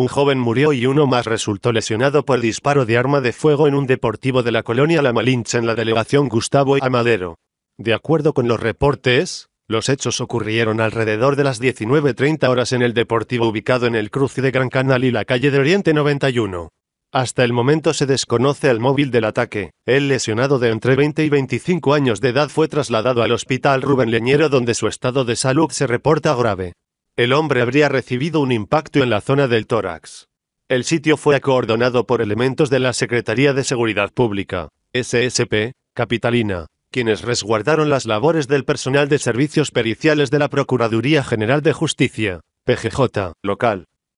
un joven murió y uno más resultó lesionado por disparo de arma de fuego en un deportivo de la colonia La Malinche en la delegación Gustavo Amadero. De acuerdo con los reportes, los hechos ocurrieron alrededor de las 19.30 horas en el deportivo ubicado en el cruce de Gran Canal y la calle de Oriente 91. Hasta el momento se desconoce el móvil del ataque. El lesionado de entre 20 y 25 años de edad fue trasladado al hospital Rubén Leñero donde su estado de salud se reporta grave el hombre habría recibido un impacto en la zona del tórax. El sitio fue acordonado por elementos de la Secretaría de Seguridad Pública, SSP, Capitalina, quienes resguardaron las labores del personal de servicios periciales de la Procuraduría General de Justicia, PGJ, local,